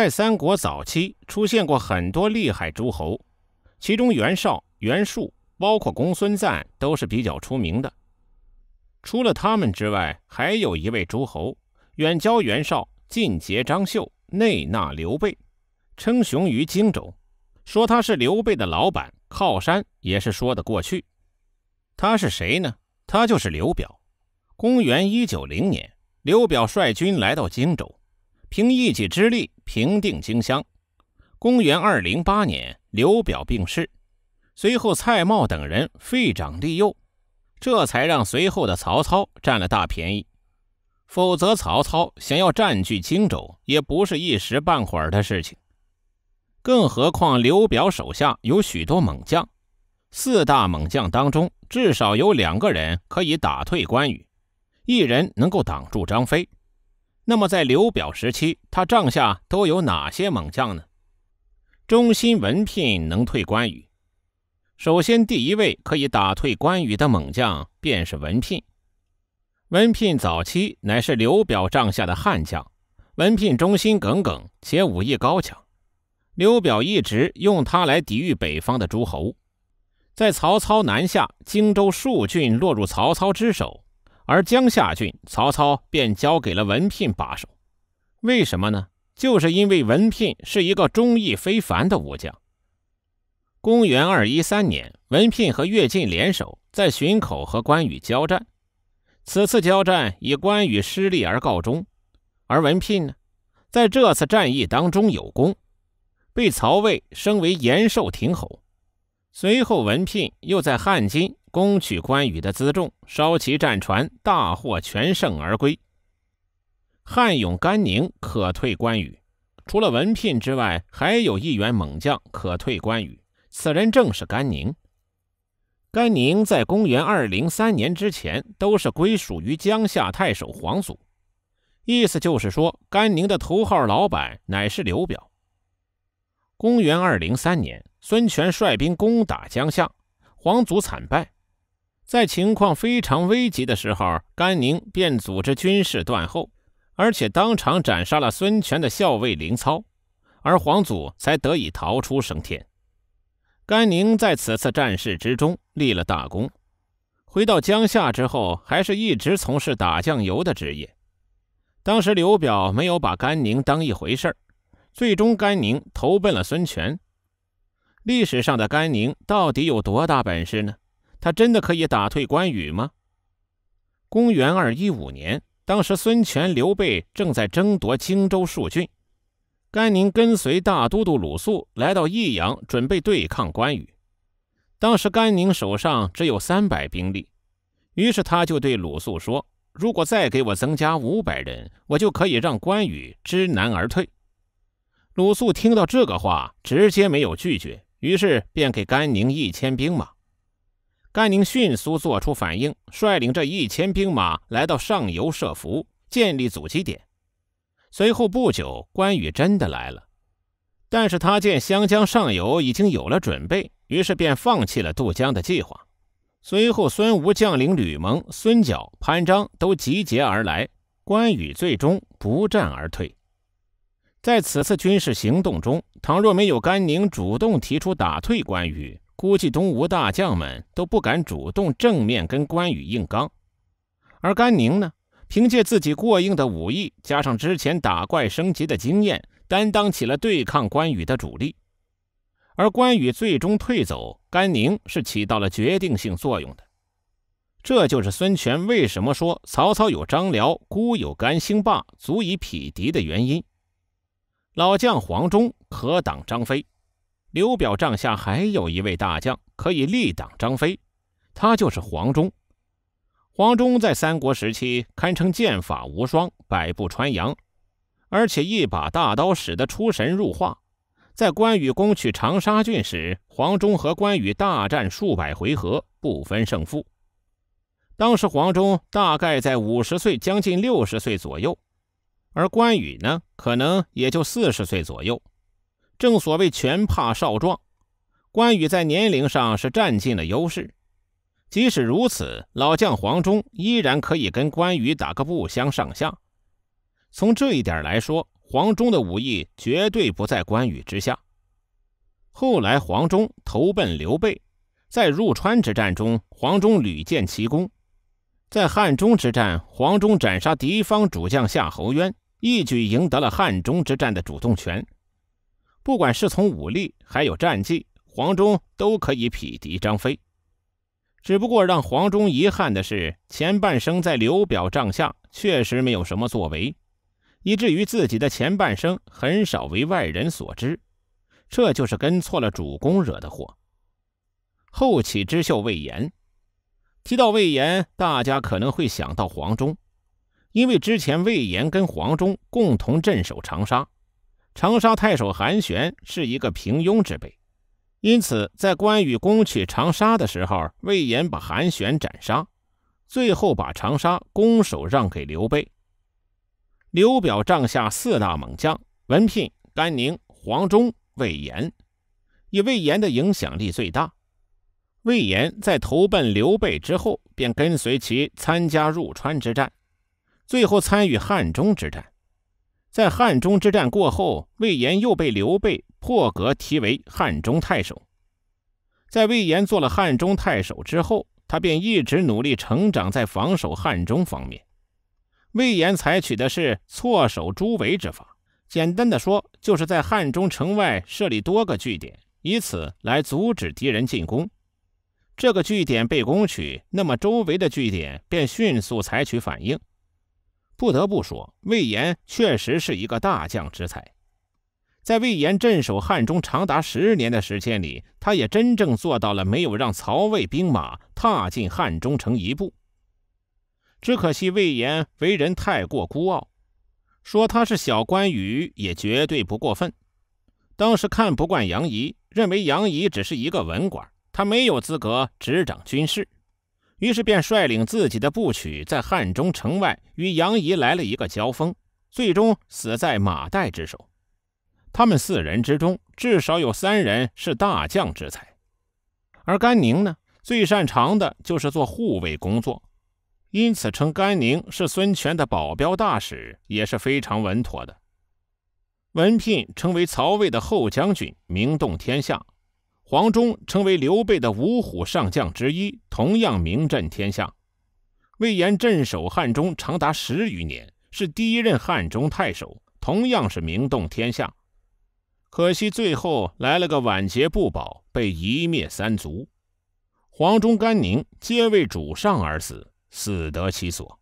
在三国早期出现过很多厉害诸侯，其中袁绍、袁术，包括公孙瓒，都是比较出名的。除了他们之外，还有一位诸侯，远交袁绍，近结张绣，内纳刘备，称雄于荆州。说他是刘备的老板靠山，也是说得过去。他是谁呢？他就是刘表。公元一九零年，刘表率军来到荆州，凭一己之力。平定荆襄。公元二零八年，刘表病逝，随后蔡瑁等人废长立幼，这才让随后的曹操占了大便宜。否则，曹操想要占据荆州也不是一时半会儿的事情。更何况，刘表手下有许多猛将，四大猛将当中至少有两个人可以打退关羽，一人能够挡住张飞。那么在刘表时期，他帐下都有哪些猛将呢？忠心文聘能退关羽。首先，第一位可以打退关羽的猛将便是文聘。文聘早期乃是刘表帐下的悍将，文聘忠心耿耿且武艺高强，刘表一直用他来抵御北方的诸侯。在曹操南下，荆州数郡落入曹操之手。而江夏郡，曹操便交给了文聘把守。为什么呢？就是因为文聘是一个忠义非凡的武将。公元二一三年，文聘和乐进联手，在浔口和关羽交战。此次交战以关羽失利而告终。而文聘呢，在这次战役当中有功，被曹魏升为延寿亭侯。随后，文聘又在汉津攻取关羽的辎重，烧其战船，大获全胜而归。汉勇甘宁可退关羽，除了文聘之外，还有一员猛将可退关羽，此人正是甘宁。甘宁在公元二零三年之前都是归属于江夏太守黄祖，意思就是说，甘宁的头号老板乃是刘表。公元二零三年，孙权率兵攻打江夏，黄祖惨败。在情况非常危急的时候，甘宁便组织军士断后，而且当场斩杀了孙权的校尉凌操，而黄祖才得以逃出升天。甘宁在此次战事之中立了大功。回到江夏之后，还是一直从事打酱油的职业。当时刘表没有把甘宁当一回事儿。最终，甘宁投奔了孙权。历史上的甘宁到底有多大本事呢？他真的可以打退关羽吗？公元二一五年，当时孙权、刘备正在争夺荆州数郡，甘宁跟随大都督鲁肃来到益阳，准备对抗关羽。当时甘宁手上只有三百兵力，于是他就对鲁肃说：“如果再给我增加五百人，我就可以让关羽知难而退。”鲁肃听到这个话，直接没有拒绝，于是便给甘宁一千兵马。甘宁迅速做出反应，率领这一千兵马来到上游设伏，建立阻击点。随后不久，关羽真的来了，但是他见湘江上游已经有了准备，于是便放弃了渡江的计划。随后，孙吴将领吕蒙、孙皎、潘璋都集结而来，关羽最终不战而退。在此次军事行动中，倘若没有甘宁主动提出打退关羽，估计东吴大将们都不敢主动正面跟关羽硬刚。而甘宁呢，凭借自己过硬的武艺，加上之前打怪升级的经验，担当起了对抗关羽的主力。而关羽最终退走，甘宁是起到了决定性作用的。这就是孙权为什么说曹操有张辽，孤有甘兴霸，足以匹敌的原因。老将黄忠可挡张飞，刘表帐下还有一位大将可以力挡张飞，他就是黄忠。黄忠在三国时期堪称剑法无双，百步穿杨，而且一把大刀使得出神入化。在关羽攻取长沙郡时，黄忠和关羽大战数百回合，不分胜负。当时黄忠大概在五十岁，将近六十岁左右。而关羽呢，可能也就四十岁左右。正所谓“拳怕少壮”，关羽在年龄上是占尽了优势。即使如此，老将黄忠依然可以跟关羽打个不相上下。从这一点来说，黄忠的武艺绝对不在关羽之下。后来，黄忠投奔刘备，在入川之战中，黄忠屡建奇功；在汉中之战，黄忠斩杀敌方主将夏侯渊。一举赢得了汉中之战的主动权，不管是从武力还有战绩，黄忠都可以匹敌张飞。只不过让黄忠遗憾的是，前半生在刘表帐下确实没有什么作为，以至于自己的前半生很少为外人所知。这就是跟错了主公惹的祸。后起之秀魏延，提到魏延，大家可能会想到黄忠。因为之前魏延跟黄忠共同镇守长沙，长沙太守韩玄是一个平庸之辈，因此在关羽攻取长沙的时候，魏延把韩玄斩杀，最后把长沙攻守让给刘备。刘表帐下四大猛将：文聘、甘宁、黄忠、魏延，以魏延的影响力最大。魏延在投奔刘备之后，便跟随其参加入川之战。最后参与汉中之战，在汉中之战过后，魏延又被刘备破格提为汉中太守。在魏延做了汉中太守之后，他便一直努力成长在防守汉中方面。魏延采取的是错守诸围之法，简单的说，就是在汉中城外设立多个据点，以此来阻止敌人进攻。这个据点被攻取，那么周围的据点便迅速采取反应。不得不说，魏延确实是一个大将之才。在魏延镇守汉中长达十年的时间里，他也真正做到了没有让曹魏兵马踏进汉中城一步。只可惜魏延为人太过孤傲，说他是小关羽也绝对不过分。当时看不惯杨仪，认为杨仪只是一个文官，他没有资格执掌军事。于是便率领自己的部曲，在汉中城外与杨仪来了一个交锋，最终死在马岱之手。他们四人之中，至少有三人是大将之才，而甘宁呢，最擅长的就是做护卫工作，因此称甘宁是孙权的保镖大使也是非常稳妥的。文聘成为曹魏的后将军，名动天下。黄忠成为刘备的五虎上将之一，同样名震天下。魏延镇守汉中长达十余年，是第一任汉中太守，同样是名动天下。可惜最后来了个晚节不保，被夷灭三族。黄忠、甘宁皆为主上而死，死得其所。